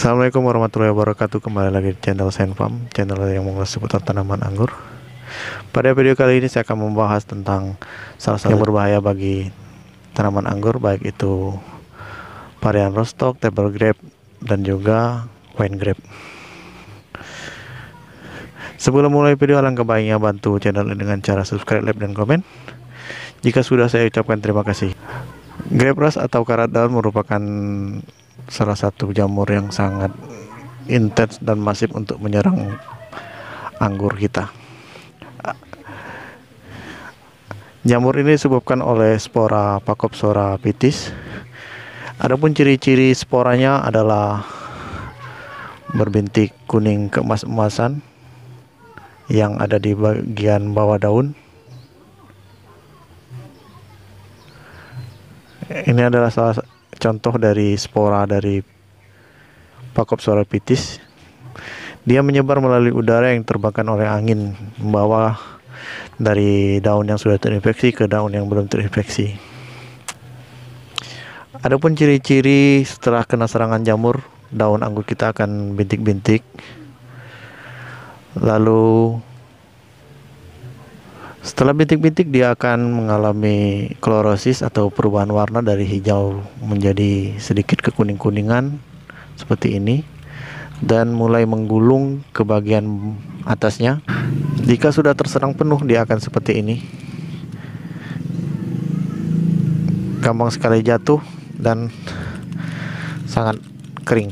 Assalamualaikum warahmatullahi wabarakatuh Kembali lagi di channel Senfam Channel yang mengulas seputar tanaman anggur Pada video kali ini saya akan membahas tentang Salah satu yang berbahaya bagi Tanaman anggur baik itu Varian rostock, table grape Dan juga wine grape Sebelum mulai video alangkah baiknya bantu channel ini dengan cara subscribe, like, dan komen Jika sudah saya ucapkan terima kasih Grape rust atau karat daun merupakan salah satu jamur yang sangat intens dan masif untuk menyerang anggur kita. Jamur ini disebabkan oleh spora Pachypsora pitis. Adapun ciri-ciri sporanya adalah berbintik kuning keemas-emasan yang ada di bagian bawah daun. Ini adalah salah contoh dari spora dari suara pitis. Dia menyebar melalui udara yang terbakar oleh angin membawa dari daun yang sudah terinfeksi ke daun yang belum terinfeksi. Adapun ciri-ciri setelah kena serangan jamur, daun anggur kita akan bintik-bintik. Lalu setelah bintik-bintik dia akan mengalami klorosis atau perubahan warna dari hijau menjadi sedikit kekuning-kuningan seperti ini dan mulai menggulung ke bagian atasnya. Jika sudah terserang penuh dia akan seperti ini. Gampang sekali jatuh dan sangat kering.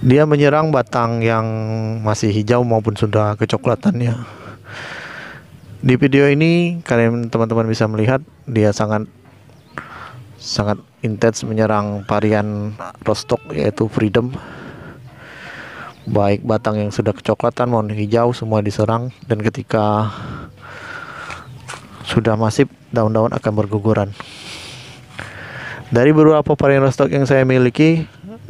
Dia menyerang batang yang masih hijau maupun sudah kecoklatannya. Di video ini kalian teman-teman bisa melihat dia sangat sangat intens menyerang varian Rostock yaitu Freedom. Baik batang yang sudah kecoklatan maupun hijau semua diserang dan ketika sudah masif daun-daun akan berguguran. Dari beberapa varian Rostock yang saya miliki,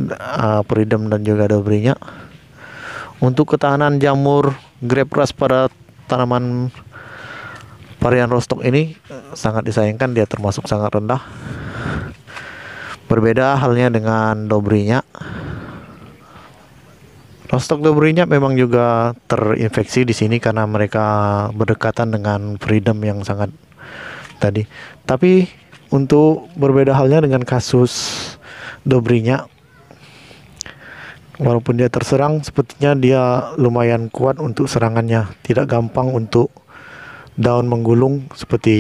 uh, Freedom dan juga Dobrinya untuk ketahanan jamur rust pada tanaman varian rostock ini uh, sangat disayangkan dia termasuk sangat rendah berbeda halnya dengan Dobrinya Rostock Dobrinya memang juga terinfeksi di sini karena mereka berdekatan dengan freedom yang sangat tadi. Tapi untuk berbeda halnya dengan kasus Dobrinya walaupun dia terserang sepertinya dia lumayan kuat untuk serangannya tidak gampang untuk daun menggulung seperti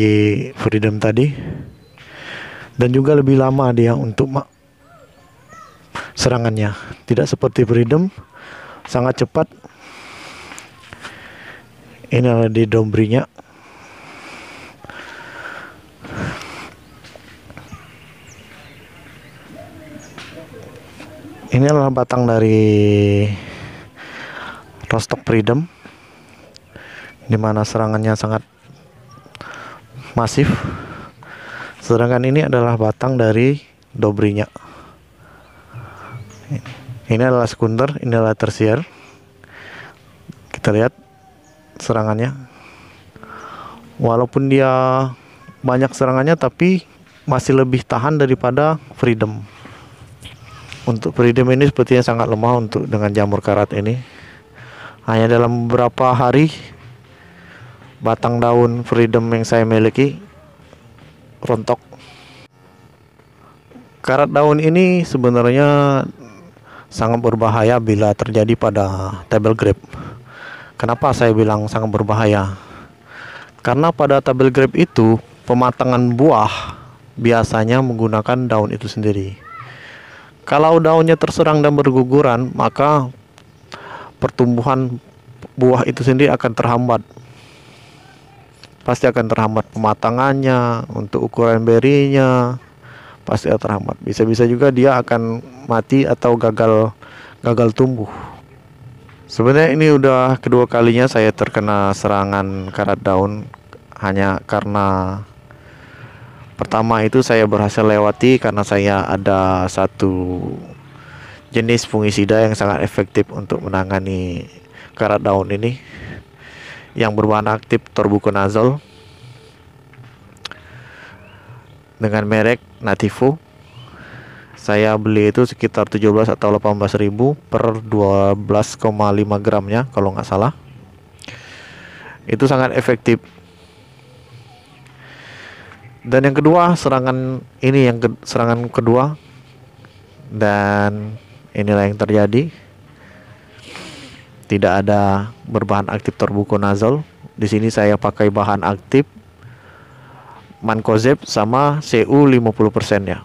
freedom tadi dan juga lebih lama dia untuk serangannya tidak seperti freedom sangat cepat ini adalah di dombrinya ini adalah batang dari Rostock Freedom dimana serangannya sangat masif sedangkan ini adalah batang dari Dobrinya ini adalah sekunder ini adalah tersier kita lihat serangannya walaupun dia banyak serangannya tapi masih lebih tahan daripada freedom untuk freedom ini sepertinya sangat lemah untuk dengan jamur karat ini hanya dalam beberapa hari batang daun freedom yang saya miliki rontok karat daun ini sebenarnya sangat berbahaya bila terjadi pada table grape kenapa saya bilang sangat berbahaya karena pada table grape itu pematangan buah biasanya menggunakan daun itu sendiri kalau daunnya terserang dan berguguran, maka pertumbuhan buah itu sendiri akan terhambat. Pasti akan terhambat pematangannya, untuk ukuran berinya pasti akan terhambat. Bisa-bisa juga dia akan mati atau gagal gagal tumbuh. Sebenarnya ini udah kedua kalinya saya terkena serangan karat daun hanya karena Pertama itu saya berhasil lewati karena saya ada satu jenis fungisida yang sangat efektif untuk menangani karat daun ini yang berwarna aktif torbukonazol dengan merek Nativo. Saya beli itu sekitar 17 atau 18 ribu per 12,5 gramnya kalau nggak salah. Itu sangat efektif dan yang kedua serangan ini yang ke, serangan kedua dan inilah yang terjadi tidak ada berbahan aktif nasal di sini saya pakai bahan aktif mancozeb sama CU 50% ya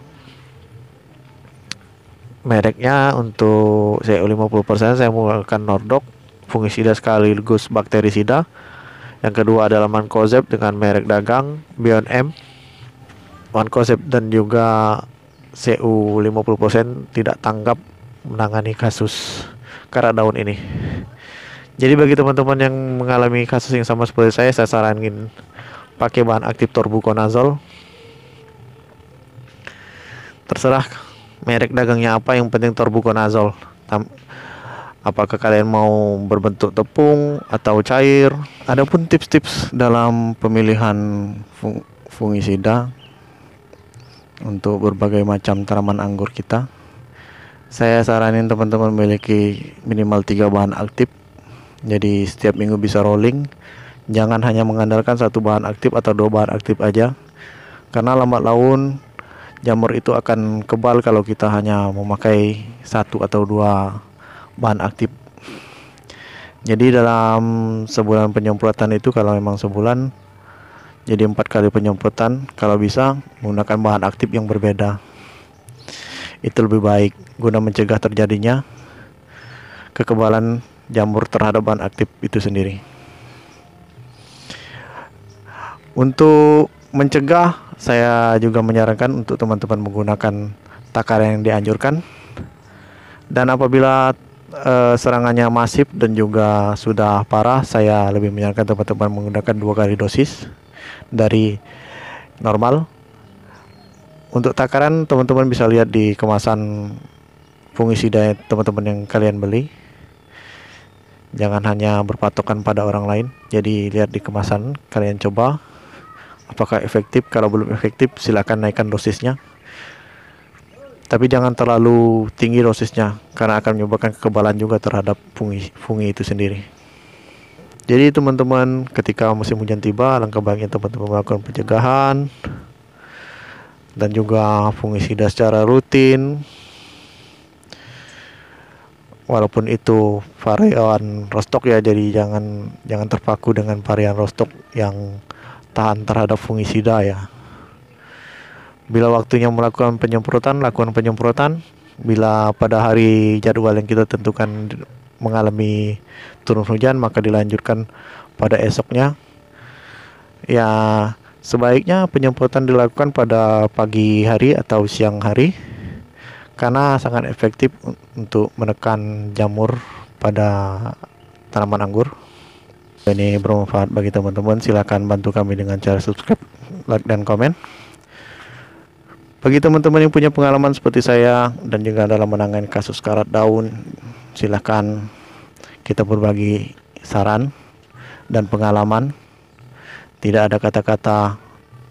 mereknya untuk CU 50% saya menggunakan nordok fungisida sekaligus bakterisida yang kedua adalah mancozeb dengan merek dagang Bion M One Concept dan juga CU 50% tidak tanggap menangani kasus Daun ini. Jadi bagi teman-teman yang mengalami kasus yang sama seperti saya, saya saranin pakai bahan aktif torbukonazol. Terserah merek dagangnya apa, yang penting torbukonazol. apakah kalian mau berbentuk tepung atau cair? Adapun tips-tips dalam pemilihan fung fungisida untuk berbagai macam tanaman anggur kita. Saya saranin teman-teman memiliki minimal tiga bahan aktif. Jadi setiap minggu bisa rolling. Jangan hanya mengandalkan satu bahan aktif atau dua bahan aktif aja. Karena lambat laun jamur itu akan kebal kalau kita hanya memakai satu atau dua bahan aktif. Jadi dalam sebulan penyemprotan itu kalau memang sebulan jadi empat kali penyemprotan kalau bisa menggunakan bahan aktif yang berbeda. Itu lebih baik guna mencegah terjadinya kekebalan jamur terhadap bahan aktif itu sendiri. Untuk mencegah, saya juga menyarankan untuk teman-teman menggunakan takar yang dianjurkan. Dan apabila e, serangannya masif dan juga sudah parah, saya lebih menyarankan teman-teman menggunakan dua kali dosis dari normal untuk takaran teman-teman bisa lihat di kemasan fungisida teman-teman yang kalian beli jangan hanya berpatokan pada orang lain jadi lihat di kemasan kalian coba apakah efektif kalau belum efektif silahkan naikkan dosisnya tapi jangan terlalu tinggi dosisnya karena akan menyebabkan kekebalan juga terhadap fungi, fungi itu sendiri jadi teman-teman ketika musim hujan tiba langkah baiknya teman-teman melakukan pencegahan dan juga fungisida secara rutin walaupun itu varian rostok ya jadi jangan jangan terpaku dengan varian rostok yang tahan terhadap fungisida ya bila waktunya melakukan penyemprotan lakukan penyemprotan bila pada hari jadwal yang kita tentukan mengalami turun hujan maka dilanjutkan pada esoknya ya sebaiknya penyemprotan dilakukan pada pagi hari atau siang hari karena sangat efektif untuk menekan jamur pada tanaman anggur ini bermanfaat bagi teman-teman silahkan bantu kami dengan cara subscribe like dan komen bagi teman-teman yang punya pengalaman seperti saya dan juga dalam menangani kasus karat daun silahkan kita berbagi saran dan pengalaman. Tidak ada kata-kata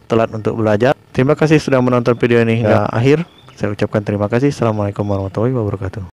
telat untuk belajar. Terima kasih sudah menonton video ini hingga ya. akhir. Saya ucapkan terima kasih. Assalamualaikum warahmatullahi wabarakatuh.